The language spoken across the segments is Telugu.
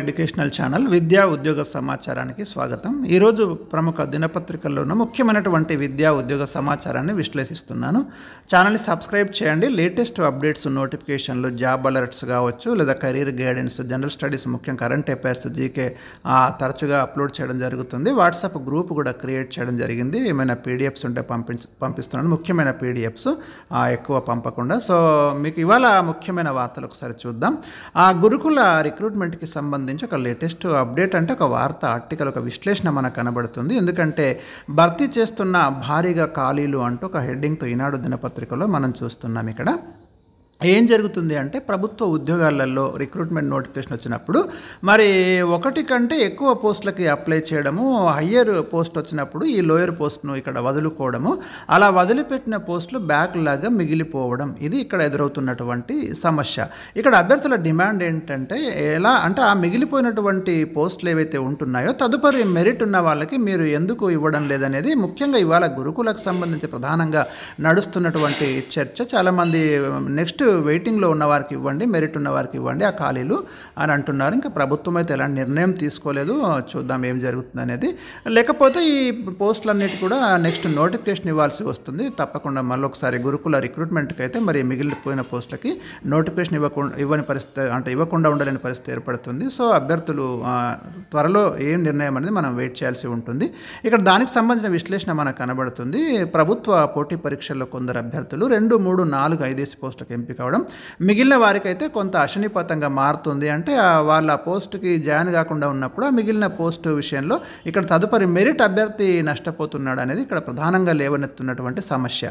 ఎడ్యుకేషనల్ ఛానల్ విద్యా ఉద్యోగ సమాచారానికి స్వాగతం ఈరోజు ప్రముఖ దినపత్రికల్లో ఉన్న ముఖ్యమైనటువంటి విద్యా ఉద్యోగ సమాచారాన్ని విశ్లేషిస్తున్నాను ఛానల్ని సబ్స్క్రైబ్ చేయండి లేటెస్ట్ అప్డేట్స్ నోటిఫికేషన్లు జాబ్ అలర్ట్స్ కావచ్చు లేదా కెరీర్ గైడెన్స్ జనరల్ స్టడీస్ ముఖ్యం కరెంట్ అఫైర్స్ జీకే తరచుగా అప్లోడ్ చేయడం జరుగుతుంది వాట్సాప్ గ్రూప్ కూడా క్రియేట్ చేయడం జరిగింది ఏమైనా పీడిఎఫ్స్ ఉంటే పంపించ పంపిస్తున్నాను ముఖ్యమైన పీడిఎఫ్స్ ఎక్కువ పంపకుండా సో మీకు ఇవాళ ముఖ్యమైన వార్తలు ఒకసారి చూద్దాం ఆ గురుకుల రిక్రూట్మెంట్కి సంబంధించి సంబంధించి ఒక లేటెస్ట్ అప్డేట్ అంటే ఒక వార్త ఆర్టికల్ ఒక విశ్లేషణ మనకు కనబడుతుంది ఎందుకంటే భర్తీ చేస్తున్న భారీగా ఖాళీలు అంటూ ఒక హెడ్డింగ్తో ఈనాడు దినపత్రికలో మనం చూస్తున్నాం ఇక్కడ ఏం జరుగుతుంది అంటే ప్రభుత్వ ఉద్యోగాలలో రిక్రూట్మెంట్ నోటిఫికేషన్ వచ్చినప్పుడు మరి ఒకటి కంటే ఎక్కువ పోస్టులకి అప్లై చేయడము హయ్యర్ పోస్ట్ వచ్చినప్పుడు ఈ లోయర్ పోస్ట్ను ఇక్కడ వదులుకోవడము అలా వదిలిపెట్టిన పోస్టులు లాగా మిగిలిపోవడం ఇది ఇక్కడ ఎదురవుతున్నటువంటి సమస్య ఇక్కడ అభ్యర్థుల డిమాండ్ ఏంటంటే ఎలా అంటే ఆ మిగిలిపోయినటువంటి పోస్టులు ఏవైతే ఉంటున్నాయో తదుపరి మెరిట్ ఉన్న వాళ్ళకి మీరు ఎందుకు ఇవ్వడం లేదనేది ముఖ్యంగా ఇవాళ గురుకులకు సంబంధించి ప్రధానంగా నడుస్తున్నటువంటి చర్చ చాలామంది నెక్స్ట్ వెయిటింగ్లో ఉన్న వారికి ఇవ్వండి మెరిట్ ఉన్న వారికి ఇవ్వండి ఆ ఖాళీలు అని అంటున్నారు ఇంకా ప్రభుత్వం అయితే ఎలాంటి నిర్ణయం తీసుకోలేదు చూద్దాం ఏం జరుగుతుంది అనేది లేకపోతే ఈ పోస్టులన్నిటి కూడా నెక్స్ట్ నోటిఫికేషన్ ఇవ్వాల్సి వస్తుంది తప్పకుండా మళ్ళొకసారి గురుకుల రిక్రూట్మెంట్కి అయితే మరి మిగిలిపోయిన పోస్టులకి నోటిఫికేషన్ ఇవ్వకుండా ఇవ్వని పరిస్థితి అంటే ఇవ్వకుండా ఉండలేని పరిస్థితి ఏర్పడుతుంది సో అభ్యర్థులు త్వరలో ఏం నిర్ణయం అనేది మనం వెయిట్ చేయాల్సి ఉంటుంది ఇక్కడ దానికి సంబంధించిన విశ్లేషణ మనకు కనబడుతుంది ప్రభుత్వ పోటీ పరీక్షల్లో కొందరు అభ్యర్థులు రెండు మూడు నాలుగు ఐదేసి పోస్టులకు ఎంపిక కావడం మిగిలిన వారికైతే కొంత అశనిపతంగా మారుతుంది అంటే వాళ్ళ పోస్టుకి జాయిన్ కాకుండా ఉన్నప్పుడు ఆ మిగిలిన పోస్టు విషయంలో ఇక్కడ తదుపరి మెరిట్ అభ్యర్థి నష్టపోతున్నాడు అనేది ఇక్కడ ప్రధానంగా లేవనెత్తున్నటువంటి సమస్య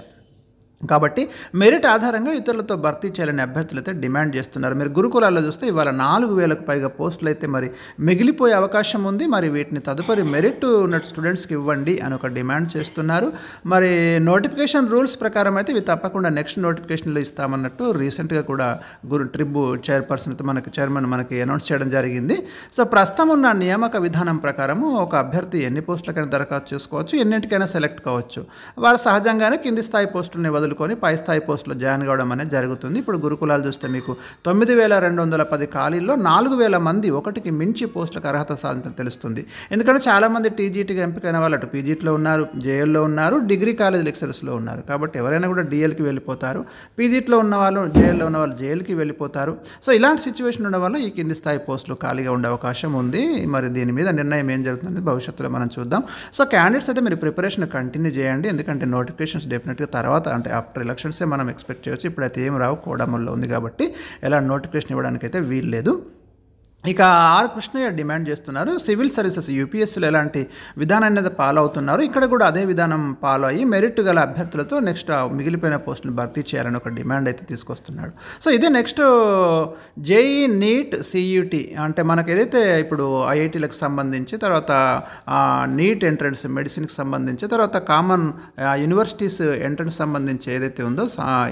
కాబట్టి మెరిట్ ఆధారంగా ఇతరులతో భర్తీ చేయాలని అభ్యర్థులు అయితే డిమాండ్ చేస్తున్నారు మీరు గురుకులాల్లో చూస్తే ఇవాళ నాలుగు వేలకు పైగా పోస్టులు అయితే మరి మిగిలిపోయే అవకాశం ఉంది మరి వీటిని తదుపరి మెరిట్ ఉన్న స్టూడెంట్స్కి ఇవ్వండి అని ఒక డిమాండ్ చేస్తున్నారు మరి నోటిఫికేషన్ రూల్స్ ప్రకారం అయితే ఇవి తప్పకుండా నెక్స్ట్ నోటిఫికేషన్లో ఇస్తామన్నట్టు రీసెంట్గా కూడా గురు ట్రిబు చైర్పర్సన్ అయితే మనకు చైర్మన్ మనకి అనౌన్స్ చేయడం జరిగింది సో ప్రస్తుతం ఉన్న నియామక విధానం ప్రకారము ఒక అభ్యర్థి ఎన్ని పోస్టులకైనా దరఖాస్తు చేసుకోవచ్చు ఎన్నింటికైనా సెలెక్ట్ కావచ్చు వారు సహజంగానే కింది స్థాయి పోస్టుల్ని వదులు వదులుకొని పై స్థాయి పోస్టులో జాయిన్ కావడం అనేది జరుగుతుంది ఇప్పుడు గురుకులాలు చూస్తే మీకు తొమ్మిది వేల రెండు వందల పది ఖాళీల్లో నాలుగు వేల మంది ఒకటికి మించి పోస్టులకు అర్హత సాధించడం తెలుస్తుంది ఎందుకంటే చాలామంది టీజీటీకి ఎంపికైన వాళ్ళు అటు పీజీటీలో ఉన్నారు జేఎల్లో ఉన్నారు డిగ్రీ కాలేజ్ లెక్చరర్స్లో ఉన్నారు కాబట్టి ఎవరైనా కూడా డిఎల్కి వెళ్ళిపోతారు పీజీటీలో ఉన్న వాళ్ళు జేఎల్లో ఉన్న వాళ్ళు జేఎల్కి వెళ్ళిపోతారు సో ఇలాంటి సిచ్యువేషన్ ఉండడం వల్ల ఈ కింది స్థాయి పోస్టులు ఖాళీగా ఉండే అవకాశం ఉంది మరి దీని మీద నిర్ణయం ఏం జరుగుతుంది భవిష్యత్తులో మనం చూద్దాం సో క్యాండిడేట్స్ అయితే మీరు ప్రిపరేషన్ కంటిన్యూ చేయండి ఎందుకంటే నోటిఫికేషన్స్ డెఫినెట్గా తర్వాత అంటే ఆఫ్టర్ ఎలక్షన్సే మనం ఎక్స్పెక్ట్ చేయొచ్చు ఇప్పుడైతే ఏం రావు కోడమల్లో ఉంది కాబట్టి ఎలా నోటిఫికేషన్ ఇవ్వడానికి అయితే వీలు లేదు ఇక ఆర్ కృష్ణయ్య డిమాండ్ చేస్తున్నారు సివిల్ సర్వీసెస్ యూపీఎస్సీలు ఎలాంటి విధానాన్ని అనేది ఫాలో అవుతున్నారు ఇక్కడ కూడా అదే విధానం ఫాలో అయ్యి మెరిట్ గల అభ్యర్థులతో నెక్స్ట్ మిగిలిపోయిన పోస్టులు భర్తీ చేయాలని ఒక డిమాండ్ అయితే తీసుకొస్తున్నాడు సో ఇదే నెక్స్ట్ జేఈ నీట్ సియూటి అంటే మనకు ఏదైతే ఇప్పుడు ఐఐటీలకు సంబంధించి తర్వాత నీట్ ఎంట్రన్స్ మెడిసిన్కి సంబంధించి తర్వాత కామన్ యూనివర్సిటీస్ ఎంట్రన్స్ సంబంధించి ఏదైతే ఉందో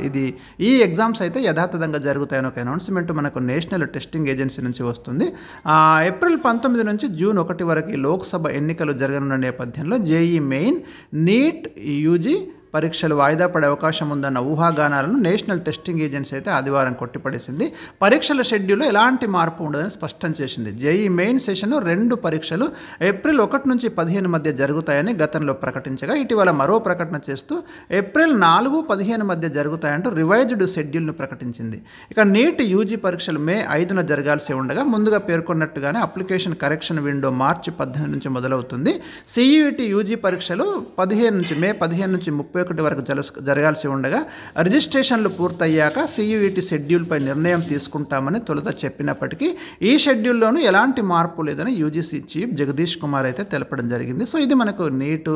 ఇది ఈ ఎగ్జామ్స్ అయితే యథాతథంగా జరుగుతాయని ఒక అనౌన్స్మెంట్ మనకు నేషనల్ టెస్టింగ్ ఏజెన్సీ నుంచి వస్తుంది ఉంటుంది ఏప్రిల్ పంతొమ్మిది నుంచి జూన్ ఒకటి వరకు లోక్సభ ఎన్నికలు జరగనున్న నేపథ్యంలో జేఈ మెయిన్ నీట్ యూజీ పరీక్షలు వాయిదా పడే అవకాశం ఉందన్న ఊహాగానాలను నేషనల్ టెస్టింగ్ ఏజెన్సీ అయితే ఆదివారం కొట్టిపడేసింది పరీక్షల షెడ్యూల్లో ఎలాంటి మార్పు ఉండదని స్పష్టం చేసింది జేఈ మెయిన్ సెషన్ రెండు పరీక్షలు ఏప్రిల్ ఒకటి నుంచి పదిహేను మధ్య జరుగుతాయని గతంలో ప్రకటించగా ఇటీవల మరో ప్రకటన చేస్తూ ఏప్రిల్ నాలుగు పదిహేను మధ్య జరుగుతాయంటూ రివైజ్డ్ షెడ్యూల్ను ప్రకటించింది ఇక నీట్ యూజీ పరీక్షలు మే ఐదున జరగాల్సి ఉండగా ముందుగా పేర్కొన్నట్టుగానే అప్లికేషన్ కరెక్షన్ విండో మార్చి పద్దెనిమిది నుంచి మొదలవుతుంది సిఈటి యూజీ పరీక్షలు పదిహేను నుంచి మే పదిహేను నుంచి ముప్పై ముప్పై ఒకటి వరకు జరగాల్సి ఉండగా రిజిస్ట్రేషన్లు పూర్తయ్యాక సియుఈటి షెడ్యూల్పై నిర్ణయం తీసుకుంటామని తొలుత చెప్పినప్పటికీ ఈ షెడ్యూల్లోనూ ఎలాంటి మార్పు లేదని యూజీసీ చీఫ్ జగదీష్ కుమార్ అయితే తెలపడం జరిగింది సో ఇది మనకు నీటు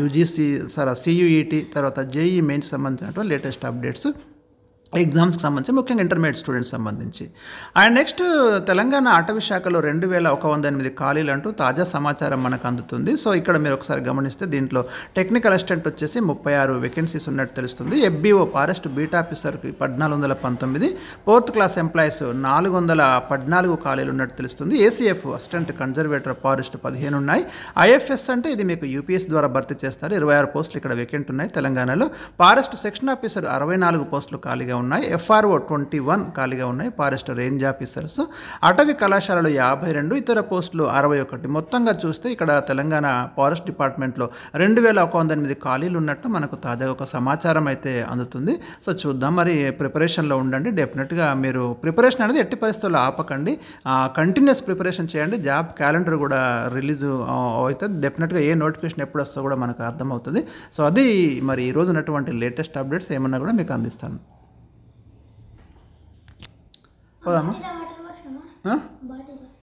యూజీసీ సారీ సియుఈటి తర్వాత జేఈ మెయిన్ సంబంధించినటువంటి లేటెస్ట్ అప్డేట్స్ ఎగ్జామ్స్కి సంబంధించి ముఖ్యంగా ఇంటర్మీడియట్ స్టూడెంట్స్ సంబంధించి అండ్ నెక్స్ట్ తెలంగాణ అటవీ శాఖలో రెండు వేల ఒక వంద ఎనిమిది ఖాళీలు అంటూ తాజా సమాచారం మనకు అందుతుంది సో ఇక్కడ మీరు ఒకసారి గమనిస్తే దీంట్లో టెక్నికల్ అసిస్టెంట్ వచ్చేసి ముప్పై ఆరు వేకెన్సీస్ ఉన్నట్టు తెలుస్తుంది ఎఫ్బీఓ ఫారెస్ట్ బీట్ ఆఫీసర్కి పద్నాలుగు వందల పంతొమ్మిది ఫోర్త్ క్లాస్ ఎంప్లాయీస్ నాలుగు వందల పద్నాలుగు ఖాళీలు ఉన్నట్టు తెలుస్తుంది ఏసీఎఫ్ అసిస్టెంట్ కన్జర్వేటర్ ఫారెస్ట్ పదిహేను ఉన్నాయి ఐఎఫ్ఎస్ అంటే ఇది మీకు యూపీఎస్ ద్వారా భర్తీ చేస్తారు ఇరవై ఆరు పోస్టులు ఇక్కడ వేకెంట్ ఉన్నాయి తెలంగాణలో ఫారెస్ట్ సెక్షన్ ఆఫీసర్ అరవై నాలుగు పోస్టులు ఖాళీగా ఉన్నాయి ఉన్నాయి ఎఫ్ఆర్ఓ ట్వంటీ వన్ ఖాళీగా ఉన్నాయి ఫారెస్ట్ రేంజ్ ఆఫీసర్స్ అటవీ కళాశాలలు యాభై రెండు ఇతర పోస్టులు అరవై ఒకటి మొత్తంగా చూస్తే ఇక్కడ తెలంగాణ ఫారెస్ట్ డిపార్ట్మెంట్లో రెండు వేల ఒక వంద ఎనిమిది ఖాళీలు ఉన్నట్టు మనకు తాజాగా ఒక సమాచారం అయితే అందుతుంది సో చూద్దాం మరి ప్రిపరేషన్లో ఉండండి డెఫినెట్గా మీరు ప్రిపరేషన్ అనేది ఎట్టి పరిస్థితుల్లో ఆపకండి కంటిన్యూస్ ప్రిపరేషన్ చేయండి జాబ్ క్యాలెండర్ కూడా రిలీజ్ అవుతుంది డెఫినెట్గా ఏ నోటిఫికేషన్ ఎప్పుడు వస్తో కూడా మనకు అర్థమవుతుంది సో అది మరి ఈరోజు ఉన్నటువంటి లేటెస్ట్ అప్డేట్స్ ఏమన్నా కూడా మీకు అందిస్తాను పోదామా